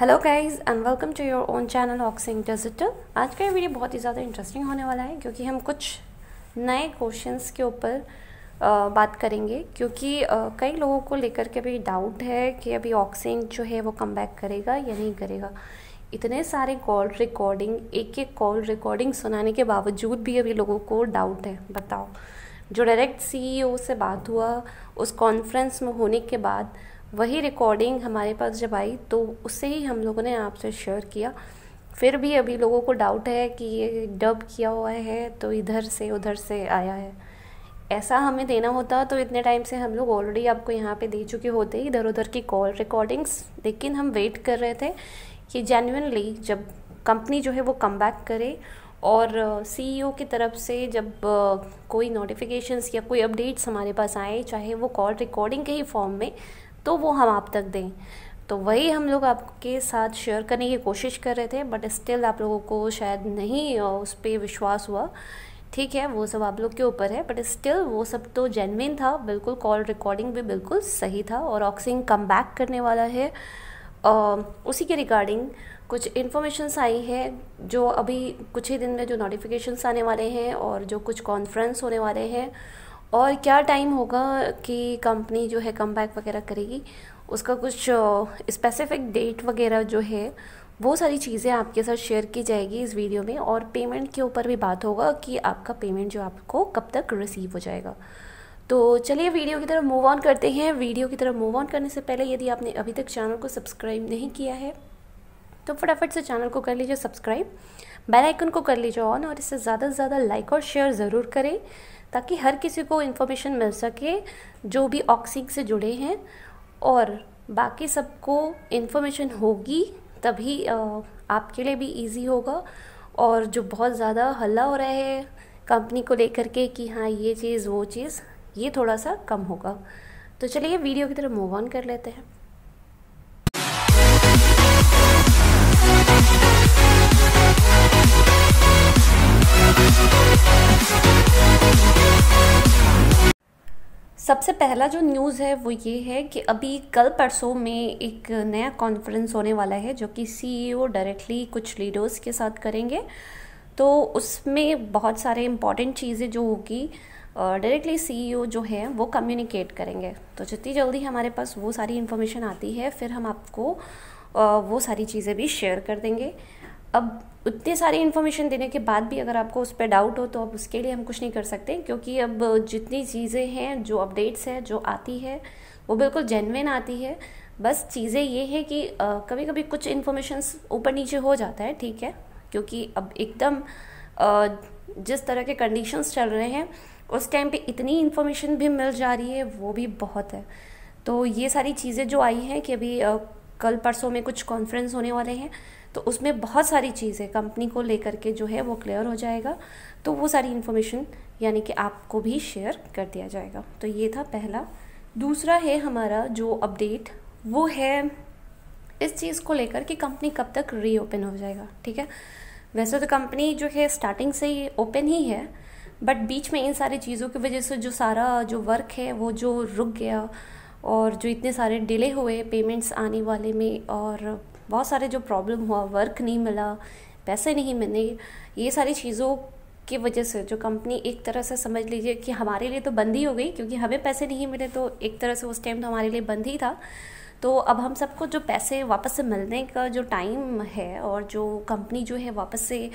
hello guys and welcome to your own channel ऑक्सिंग digital आज का ये वीडियो बहुत ही ज़्यादा इंटरेस्टिंग होने वाला है क्योंकि हम कुछ नए क्वेश्चंस के ऊपर बात करेंगे क्योंकि कई लोगों को लेकर के अभी डाउट है कि अभी ऑक्सिंग जो है वो कम बैक करेगा या नहीं करेगा इतने सारे कॉल रिकॉर्डिंग एक एक कॉल रिकॉर्डिंग सुनाने के बावजूद भी अभी लोगों को डाउट है बताओ जो डायरेक्ट सीईओ से बात हुआ उस कॉन्फ्रेंस में होने के बाद वही रिकॉर्डिंग हमारे पास जब आई तो उससे ही हम लोगों ने आपसे शेयर किया फिर भी अभी लोगों को डाउट है कि ये डब किया हुआ है तो इधर से उधर से आया है ऐसा हमें देना होता तो इतने टाइम से हम लोग ऑलरेडी आपको यहाँ पे दे चुके होते इधर उधर की कॉल रिकॉर्डिंग्स लेकिन हम वेट कर रहे थे कि जेन्यनली जब कंपनी जो है वो कम बैक करे और सीईओ uh, e की तरफ से जब uh, कोई नोटिफिकेशंस या कोई अपडेट्स हमारे पास आए चाहे वो कॉल रिकॉर्डिंग के ही फॉर्म में तो वो हम आप तक दें तो वही हम लोग आपके साथ शेयर करने की कोशिश कर रहे थे बट स्टिल आप लोगों को शायद नहीं उस पर विश्वास हुआ ठीक है वो सब आप लोग के ऊपर है बट स्टिल वो सब तो जेनविन था बिल्कुल कॉल रिकॉर्डिंग भी बिल्कुल सही था और ऑक्सिंग कम बैक करने वाला है आ, उसी के रिगार्डिंग कुछ इन्फॉर्मेशंस आई है जो अभी कुछ ही दिन में जो नोटिफिकेशंस आने वाले हैं और जो कुछ कॉन्फ्रेंस होने वाले हैं और क्या टाइम होगा कि कंपनी जो है कम बैक वगैरह करेगी उसका कुछ स्पेसिफिक डेट वगैरह जो है वो सारी चीज़ें आपके साथ शेयर की जाएगी इस वीडियो में और पेमेंट के ऊपर भी बात होगा कि आपका पेमेंट जो आपको कब तक रिसीव हो जाएगा तो चलिए वीडियो की तरफ मूव ऑन करते हैं वीडियो की तरफ मूव ऑन करने से पहले यदि आपने अभी तक चैनल को सब्सक्राइब नहीं किया है तो फटाफट से चैनल को कर लीजिए सब्सक्राइब बेल आइकन को कर लीजिए ऑन और इससे ज़्यादा से ज़्यादा लाइक और शेयर ज़रूर करें ताकि हर किसी को इन्फॉर्मेशन मिल सके जो भी ऑक्सिंग से जुड़े हैं और बाकी सबको इन्फॉर्मेशन होगी तभी आपके लिए भी इजी होगा और जो बहुत ज़्यादा हल्ला हो रहा है कंपनी को लेकर के कि हाँ ये चीज़ वो चीज़ ये थोड़ा सा कम होगा तो चलिए वीडियो की तरफ मूव ऑन कर लेते हैं सबसे पहला जो न्यूज़ है वो ये है कि अभी कल परसों में एक नया कॉन्फ्रेंस होने वाला है जो कि सीईओ डायरेक्टली e कुछ लीडर्स के साथ करेंगे तो उसमें बहुत सारे इम्पॉर्टेंट चीज़ें जो होगी डायरेक्टली सीईओ e जो है वो कम्युनिकेट करेंगे तो जितनी जल्दी हमारे पास वो सारी इन्फॉर्मेशन आती है फिर हम आपको वो सारी चीज़ें भी शेयर कर देंगे अब उतनी सारी इन्फॉर्मेशन देने के बाद भी अगर आपको उस पर डाउट हो तो अब उसके लिए हम कुछ नहीं कर सकते क्योंकि अब जितनी चीज़ें हैं जो अपडेट्स हैं जो आती है वो बिल्कुल जेनविन आती है बस चीज़ें ये है कि आ, कभी कभी कुछ इन्फॉर्मेशन ऊपर नीचे हो जाता है ठीक है क्योंकि अब एकदम जिस तरह के कंडीशंस चल रहे हैं उस टाइम पे इतनी इन्फॉर्मेशन भी मिल जा रही है वो भी बहुत है तो ये सारी चीज़ें जो आई हैं कि अभी आ, कल परसों में कुछ कॉन्फ्रेंस होने वाले हैं तो उसमें बहुत सारी चीज़ें कंपनी को लेकर के जो है वो क्लियर हो जाएगा तो वो सारी इन्फॉर्मेशन यानी कि आपको भी शेयर कर दिया जाएगा तो ये था पहला दूसरा है हमारा जो अपडेट वो है इस चीज़ को लेकर कि कंपनी कब तक रीओपन हो जाएगा ठीक है वैसे तो कंपनी जो है स्टार्टिंग से ही ओपन ही है बट बीच में इन सारी चीज़ों की वजह से जो सारा जो वर्क है वो जो रुक गया और जो इतने सारे डिले हुए पेमेंट्स आने वाले में और बहुत सारे जो प्रॉब्लम हुआ वर्क नहीं मिला पैसे नहीं मिले ये सारी चीज़ों की वजह से जो कंपनी एक तरह से समझ लीजिए कि हमारे लिए तो बंद ही हो गई क्योंकि हमें पैसे नहीं मिले तो एक तरह से उस टाइम तो हमारे लिए बंद ही था तो अब हम सबको जो पैसे वापस से मिलने का जो टाइम है और जो कंपनी जो है वापस से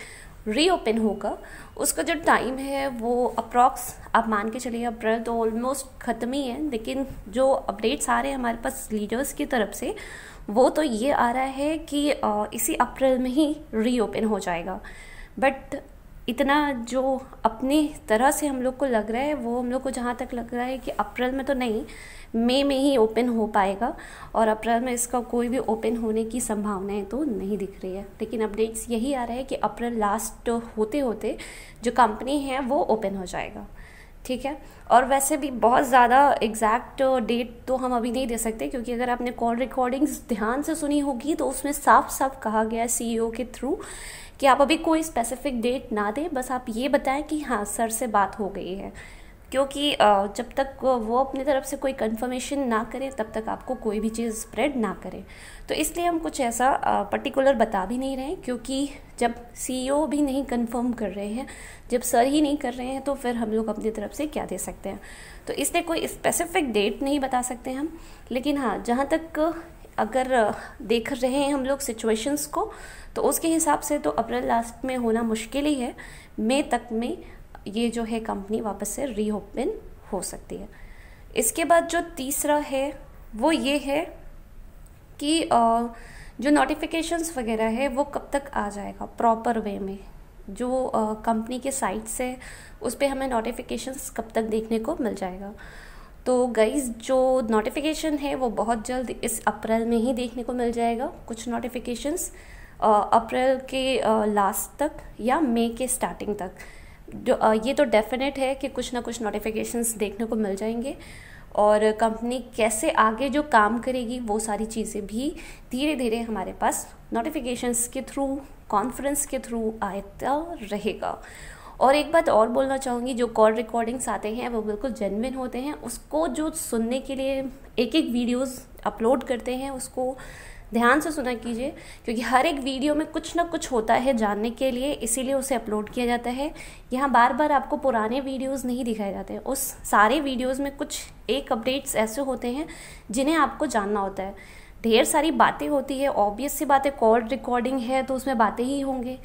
रीओपन होगा उसका जो टाइम है वो अप्रॉक्स आप मान के चलिए अप्रैल तो ऑलमोस्ट ख़त्म ही है लेकिन जो अपडेट्स आ रहे हैं हमारे पास लीडर्स की तरफ से वो तो ये आ रहा है कि इसी अप्रैल में ही रीओपन हो जाएगा बट इतना जो अपनी तरह से हम लोग को लग रहा है वो हम लोग को जहाँ तक लग रहा है कि अप्रैल में तो नहीं मई में ही ओपन हो पाएगा और अप्रैल में इसका कोई भी ओपन होने की संभावनाएं तो नहीं दिख रही है लेकिन अपडेट्स यही आ रहा है कि अप्रैल लास्ट होते होते जो कंपनी है वो ओपन हो जाएगा ठीक है और वैसे भी बहुत ज़्यादा एग्जैक्ट डेट तो हम अभी नहीं दे सकते क्योंकि अगर आपने कॉल रिकॉर्डिंग्स ध्यान से सुनी होगी तो उसमें साफ साफ कहा गया सीईओ e के थ्रू कि आप अभी कोई स्पेसिफिक डेट ना दें बस आप ये बताएं कि हाँ सर से बात हो गई है क्योंकि जब तक वो अपनी तरफ से कोई कंफर्मेशन ना करे तब तक आपको कोई भी चीज़ स्प्रेड ना करे तो इसलिए हम कुछ ऐसा पर्टिकुलर बता भी नहीं रहे क्योंकि जब सीईओ e भी नहीं कंफर्म कर रहे हैं जब सर ही नहीं कर रहे हैं तो फिर हम लोग अपनी तरफ से क्या दे सकते हैं तो इसलिए कोई स्पेसिफिक डेट नहीं बता सकते हम लेकिन हाँ जहाँ तक अगर देख रहे हैं हम लोग सिचुएशंस को तो उसके हिसाब से तो अप्रैल लास्ट में होना मुश्किल ही है मई तक में ये जो है कंपनी वापस से रीओपन हो सकती है इसके बाद जो तीसरा है वो ये है कि जो नोटिफिकेशंस वगैरह है वो कब तक आ जाएगा प्रॉपर वे में जो कंपनी के साइट से उस पर हमें नोटिफिकेशंस कब तक देखने को मिल जाएगा तो गईज़ जो नोटिफिकेशन है वो बहुत जल्द इस अप्रैल में ही देखने को मिल जाएगा कुछ नोटिफिकेशंस अप्रैल के लास्ट तक या मई के स्टार्टिंग तक जो ये तो डेफिनेट है कि कुछ ना कुछ नोटिफिकेशंस देखने को मिल जाएंगे और कंपनी कैसे आगे जो काम करेगी वो सारी चीज़ें भी धीरे धीरे हमारे पास नोटिफिकेशंस के थ्रू कॉन्फ्रेंस के थ्रू आता रहेगा और एक बात और बोलना चाहूँगी जो कॉल रिकॉर्डिंग्स आते हैं वो बिल्कुल जेनविन होते हैं उसको जो सुनने के लिए एक एक वीडियोज़ अपलोड करते हैं उसको ध्यान से सुना कीजिए क्योंकि हर एक वीडियो में कुछ ना कुछ होता है जानने के लिए इसीलिए उसे अपलोड किया जाता है यहाँ बार बार आपको पुराने वीडियोस नहीं दिखाए जाते हैं उस सारे वीडियोस में कुछ एक अपडेट्स ऐसे होते हैं जिन्हें आपको जानना होता है ढेर सारी बातें होती है ऑब्वियस सी बातें कॉल रिकॉर्डिंग है तो उसमें बातें ही होंगे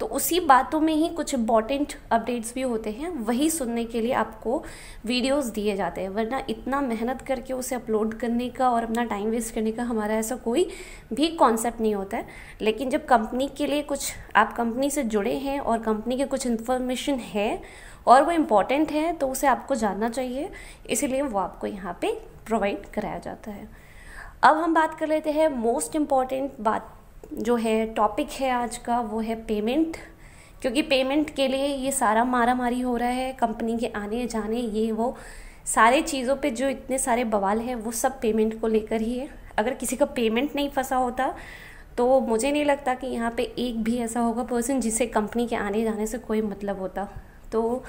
तो उसी बातों में ही कुछ इंपॉर्टेंट अपडेट्स भी होते हैं वही सुनने के लिए आपको वीडियोस दिए जाते हैं वरना इतना मेहनत करके उसे अपलोड करने का और अपना टाइम वेस्ट करने का हमारा ऐसा कोई भी कॉन्सेप्ट नहीं होता है लेकिन जब कंपनी के लिए कुछ आप कंपनी से जुड़े हैं और कंपनी के कुछ इन्फॉर्मेशन है और वो इम्पॉर्टेंट है तो उसे आपको जानना चाहिए इसीलिए वो आपको यहाँ पर प्रोवाइड कराया जाता है अब हम बात कर लेते हैं मोस्ट इम्पॉर्टेंट बात जो है टॉपिक है आज का वो है पेमेंट क्योंकि पेमेंट के लिए ये सारा मारा मारी हो रहा है कंपनी के आने जाने ये वो सारे चीज़ों पे जो इतने सारे बवाल हैं वो सब पेमेंट को लेकर ही है अगर किसी का पेमेंट नहीं फंसा होता तो मुझे नहीं लगता कि यहाँ पे एक भी ऐसा होगा पर्सन जिसे कंपनी के आने जाने से कोई मतलब होता तो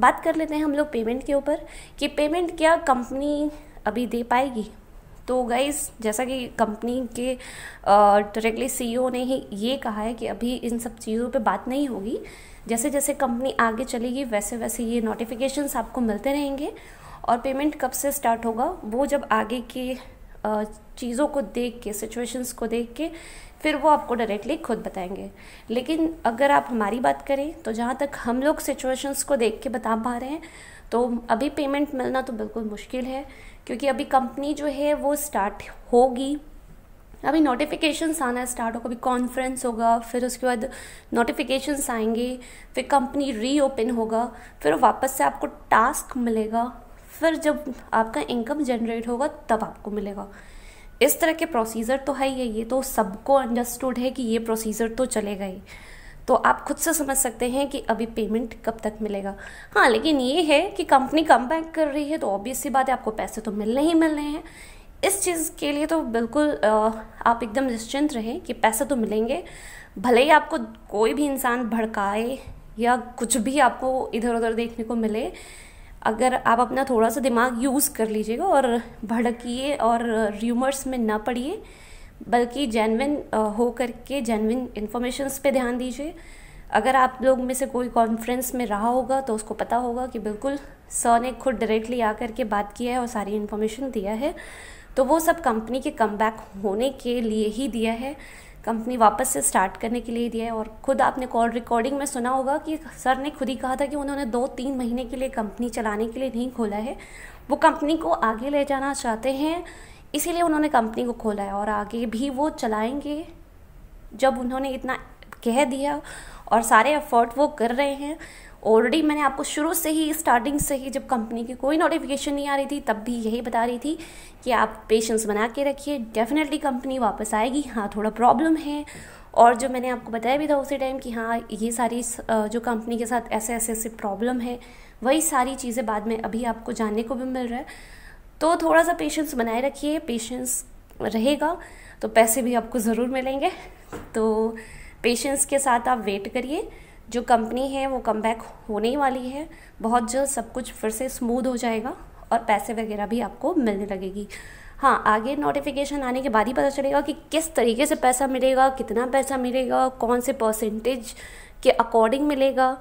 बात कर लेते हैं हम लोग पेमेंट के ऊपर कि पेमेंट क्या कंपनी अभी दे पाएगी तो गाइज़ जैसा कि कंपनी के डायरेक्टली सी ने ही ये कहा है कि अभी इन सब चीज़ों पर बात नहीं होगी जैसे जैसे कंपनी आगे चलेगी वैसे वैसे ये नोटिफिकेशन आपको मिलते रहेंगे और पेमेंट कब से स्टार्ट होगा वो जब आगे के चीज़ों को देख के सिचुएशंस को देख के फिर वो आपको डायरेक्टली खुद बताएंगे लेकिन अगर आप हमारी बात करें तो जहाँ तक हम लोग सिचुएशंस को देख के बता पा रहे हैं तो अभी पेमेंट मिलना तो बिल्कुल मुश्किल है क्योंकि अभी कंपनी जो है वो स्टार्ट होगी अभी नोटिफिकेशंस आना स्टार्ट होगा अभी कॉन्फ्रेंस होगा फिर उसके बाद नोटिफिकेशंस आएंगे फिर कंपनी रीओपन होगा फिर वापस से आपको टास्क मिलेगा फिर जब आपका इनकम जनरेट होगा तब आपको मिलेगा इस तरह के प्रोसीजर तो है ही है ये तो सबको अंडरस्टूड है कि ये प्रोसीजर तो चलेगा ही तो आप खुद से समझ सकते हैं कि अभी पेमेंट कब तक मिलेगा हाँ लेकिन ये है कि कंपनी कम बैक कर रही है तो ऑब्वियस सी बात है आपको पैसे तो मिलने ही मिलने हैं इस चीज़ के लिए तो बिल्कुल आप एकदम निश्चिंत रहें कि पैसे तो मिलेंगे भले ही आपको कोई भी इंसान भड़काए या कुछ भी आपको इधर उधर देखने को मिले अगर आप अपना थोड़ा सा दिमाग यूज़ कर लीजिएगा और भड़किए और र्यूमर्स में ना पड़िए बल्कि जेनविन हो करके के जेनविन इन्फॉर्मेशन पे ध्यान दीजिए अगर आप लोग में से कोई कॉन्फ्रेंस में रहा होगा तो उसको पता होगा कि बिल्कुल सर ने खुद डायरेक्टली आकर के बात किया है और सारी इन्फॉर्मेशन दिया है तो वो सब कंपनी के कम होने के लिए ही दिया है कंपनी वापस से स्टार्ट करने के लिए दिया है और खुद आपने कॉल रिकॉर्डिंग में सुना होगा कि सर ने खुद ही कहा था कि उन्होंने दो तीन महीने के लिए कंपनी चलाने के लिए नहीं खोला है वो कंपनी को आगे ले जाना चाहते हैं इसीलिए उन्होंने कंपनी को खोला है और आगे भी वो चलाएंगे जब उन्होंने इतना कह दिया और सारे एफर्ट वो कर रहे हैं ऑलरेडी मैंने आपको शुरू से ही स्टार्टिंग से ही जब कंपनी की कोई नोटिफिकेशन नहीं आ रही थी तब भी यही बता रही थी कि आप पेशेंस बना के रखिए डेफिनेटली कंपनी वापस आएगी हाँ थोड़ा प्रॉब्लम है और जो मैंने आपको बताया भी था उसी टाइम कि हाँ ये सारी जो कंपनी के साथ ऐसे ऐसे ऐसे प्रॉब्लम है वही सारी चीज़ें बाद में अभी आपको जानने को भी मिल रहा है तो थोड़ा सा पेशेंस बनाए रखिए पेशेंस रहेगा तो पैसे भी आपको ज़रूर मिलेंगे तो पेशेंस के साथ आप वेट करिए जो कंपनी है वो कम बैक होने ही वाली है बहुत जल्द सब कुछ फिर से स्मूद हो जाएगा और पैसे वगैरह भी आपको मिलने लगेगी हाँ आगे नोटिफिकेशन आने के बाद ही पता चलेगा कि किस तरीके से पैसा मिलेगा कितना पैसा मिलेगा कौन से परसेंटेज के अकॉर्डिंग मिलेगा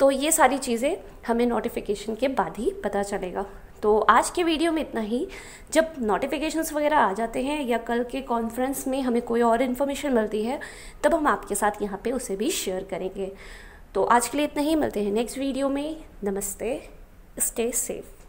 तो ये सारी चीज़ें हमें नोटिफिकेशन के बाद ही पता चलेगा तो आज के वीडियो में इतना ही जब नोटिफिकेशंस वगैरह आ जाते हैं या कल के कॉन्फ्रेंस में हमें कोई और इन्फॉर्मेशन मिलती है तब हम आपके साथ यहाँ पे उसे भी शेयर करेंगे तो आज के लिए इतना ही मिलते हैं नेक्स्ट वीडियो में नमस्ते स्टे सेफ़